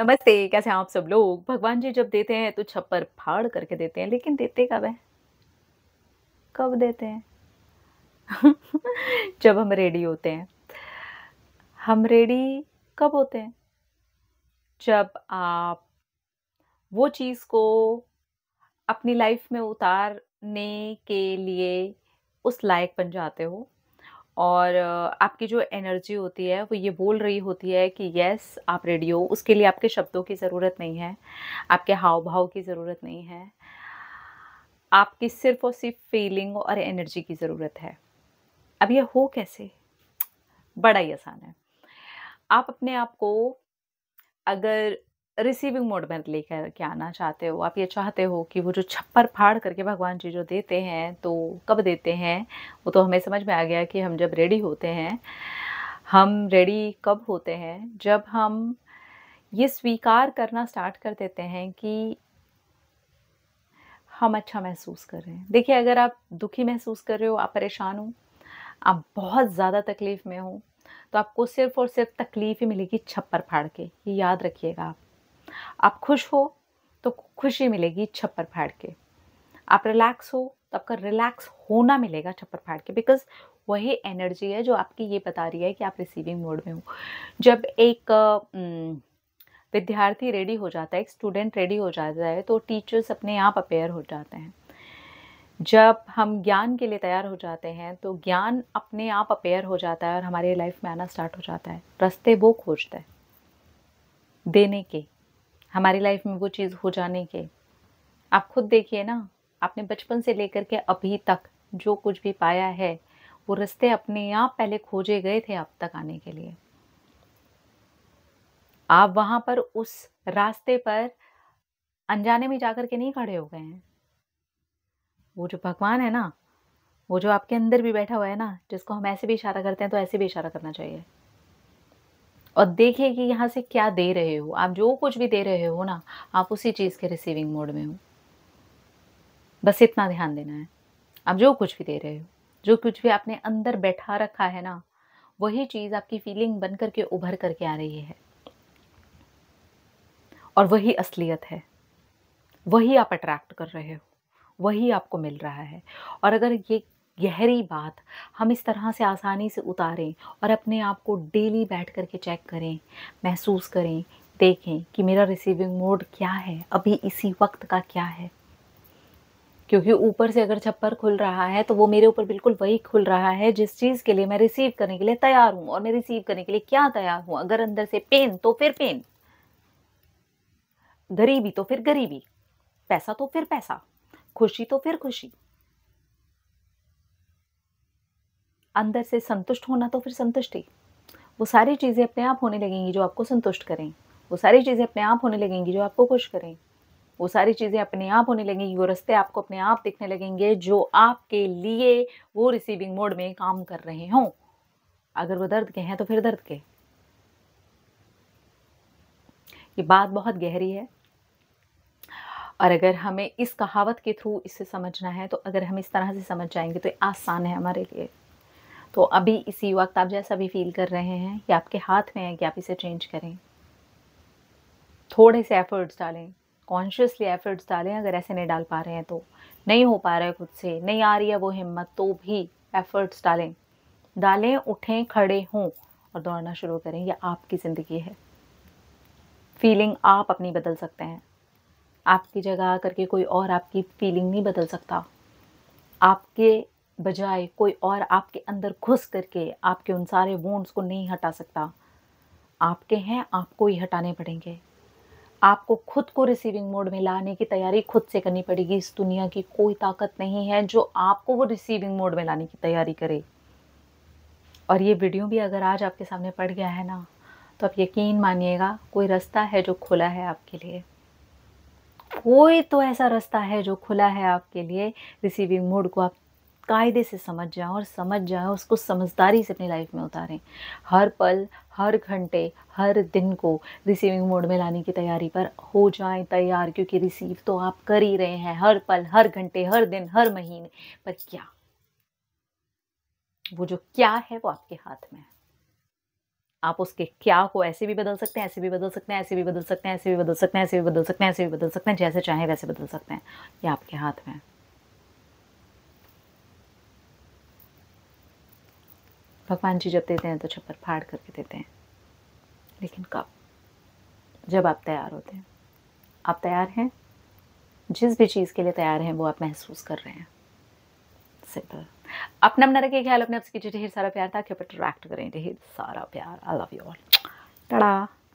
नमस्ते कैसे हैं आप सब लोग भगवान जी जब देते हैं तो छप्पर फाड़ करके देते हैं लेकिन देते कब है कब देते हैं जब हम रेडी होते हैं हम रेडी कब होते हैं जब आप वो चीज़ को अपनी लाइफ में उतारने के लिए उस लायक बन जाते हो और आपकी जो एनर्जी होती है वो ये बोल रही होती है कि यस आप रेडी हो उसके लिए आपके शब्दों की ज़रूरत नहीं है आपके हाव भाव की ज़रूरत नहीं है आपकी सिर्फ और सिर्फ फीलिंग और एनर्जी की ज़रूरत है अब यह हो कैसे बड़ा ही आसान है आप अपने आप को अगर रिसीविंग मोड में लेकर के आना चाहते हो आप ये चाहते हो कि वो जो छप्पर फाड़ करके भगवान जी जो देते हैं तो कब देते हैं वो तो हमें समझ में आ गया कि हम जब रेडी होते हैं हम रेडी कब होते हैं जब हम ये स्वीकार करना स्टार्ट कर देते हैं कि हम अच्छा महसूस कर रहे हैं देखिए अगर आप दुखी महसूस कर रहे हो आप परेशान हो आप बहुत ज़्यादा तकलीफ़ में हो तो आपको सिर्फ़ और सिर्फ तकलीफ़ ही मिलेगी छप्पर फाड़ के ये याद रखिएगा आप आप खुश हो तो खुशी मिलेगी छप्पर फाड़ के आप रिलैक्स हो तो आपका रिलैक्स होना मिलेगा छप्पर फाड़ के बिकॉज वही एनर्जी है जो आपकी ये बता रही है कि आप रिसीविंग मोड में हो जब एक विद्यार्थी रेडी हो जाता है एक स्टूडेंट रेडी हो जाता है तो टीचर्स अपने आप अपेयर हो जाते हैं जब हम ज्ञान के लिए तैयार हो जाते हैं तो ज्ञान अपने आप अपेयर हो जाता है और हमारे लाइफ में आना स्टार्ट हो जाता है रास्ते वो खोजता है देने के हमारी लाइफ में वो चीज़ हो जाने के आप खुद देखिए ना आपने बचपन से लेकर के अभी तक जो कुछ भी पाया है वो रास्ते अपने आप पहले खोजे गए थे अब तक आने के लिए आप वहाँ पर उस रास्ते पर अनजाने में जाकर के नहीं खड़े हो गए हैं वो जो भगवान है ना वो जो आपके अंदर भी बैठा हुआ है ना जिसको हम ऐसे भी इशारा करते हैं तो ऐसे भी इशारा करना चाहिए और देखिए कि यहाँ से क्या दे रहे हो आप जो कुछ भी दे रहे हो ना आप उसी चीज़ के रिसीविंग मोड में हो बस इतना ध्यान देना है आप जो कुछ भी दे रहे हो जो कुछ भी आपने अंदर बैठा रखा है ना वही चीज़ आपकी फीलिंग बन करके उभर करके आ रही है और वही असलियत है वही आप अट्रैक्ट कर रहे हो वही आपको मिल रहा है और अगर ये गहरी बात हम इस तरह से आसानी से उतारें और अपने आप को डेली बैठ कर के चेक करें महसूस करें देखें कि मेरा रिसीविंग मोड क्या है अभी इसी वक्त का क्या है क्योंकि ऊपर से अगर छप्पर खुल रहा है तो वो मेरे ऊपर बिल्कुल वही खुल रहा है जिस चीज़ के लिए मैं रिसीव करने के लिए तैयार हूँ और मैं रिसीव करने के लिए क्या तैयार हूँ अगर अंदर से पेन तो फिर पेन गरीबी तो फिर गरीबी पैसा तो फिर पैसा खुशी तो फिर खुशी अंदर से संतुष्ट होना तो फिर संतुष्टि वो सारी चीज़ें अपने आप होने लगेंगी जो आपको संतुष्ट करें वो सारी चीज़ें अपने आप होने लगेंगी जो आपको खुश करें वो सारी चीज़ें अपने आप होने लगेंगी वो रस्ते आपको अपने आप दिखने लगेंगे जो आपके लिए वो रिसीविंग मोड में काम कर रहे हों अगर वो दर्द के हैं तो फिर दर्द के ये बात बहुत गहरी है और अगर हमें इस कहावत के थ्रू इसे समझना है तो अगर हम इस तरह से समझ जाएंगे तो आसान है हमारे लिए तो अभी इसी वक्त आप जैसा भी फील कर रहे हैं कि आपके हाथ में है कि आप इसे चेंज करें थोड़े से एफर्ट्स डालें कॉन्शियसली एफर्ट्स डालें अगर ऐसे नहीं डाल पा रहे हैं तो नहीं हो पा रहा है खुद से नहीं आ रही है वो हिम्मत तो भी एफर्ट्स डालें डालें उठें खड़े हों और दौड़ना शुरू करें यह आपकी ज़िंदगी है फीलिंग आप अपनी बदल सकते हैं आपकी जगह आकर के कोई और आपकी फीलिंग नहीं बदल सकता आपके बजाय कोई और आपके अंदर घुस करके आपके उन सारे वोंड्स को नहीं हटा सकता आपके हैं आपको ही हटाने पड़ेंगे आपको खुद को रिसीविंग मोड में लाने की तैयारी खुद से करनी पड़ेगी इस दुनिया की कोई ताकत नहीं है जो आपको वो रिसीविंग मोड में लाने की तैयारी करे और ये वीडियो भी अगर आज आपके सामने पड़ गया है ना तो आप यकीन मानिएगा कोई रास्ता है जो खुला है आपके लिए कोई तो ऐसा रास्ता है जो खुला है आपके लिए रिसीविंग मोड को आप कायदे से समझ जाएं और समझ जाएं उसको समझदारी से अपनी लाइफ में उतारें हर पल हर घंटे हर दिन को रिसीविंग मोड में लाने की तैयारी पर हो जाएं तैयार क्योंकि रिसीव तो आप कर ही रहे हैं हर पल हर घंटे हर दिन हर महीने पर क्या वो जो क्या है वो आपके हाथ में है आप उसके क्या को ऐसे भी बदल सकते हैं ऐसे भी बदल सकते हैं ऐसे भी बदल सकते हैं ऐसे भी बदल सकते हैं ऐसे भी बदल सकते हैं ऐसे भी बदल सकते हैं जैसे चाहें वैसे बदल सकते हैं ये आपके हाथ में है भगवान जी जब देते हैं तो छप्पर फाड़ करके देते हैं लेकिन कब जब आप तैयार होते हैं आप तैयार हैं जिस भी चीज़ के लिए तैयार हैं वो आप महसूस कर रहे हैं सिंपल अपना अपना रखिए ख्याल अपने आपसे कीजिए ढेर सारा प्यार कि आप अट्रैक्ट करें ढेर सारा प्यार आई लव यू ऑल टड़ा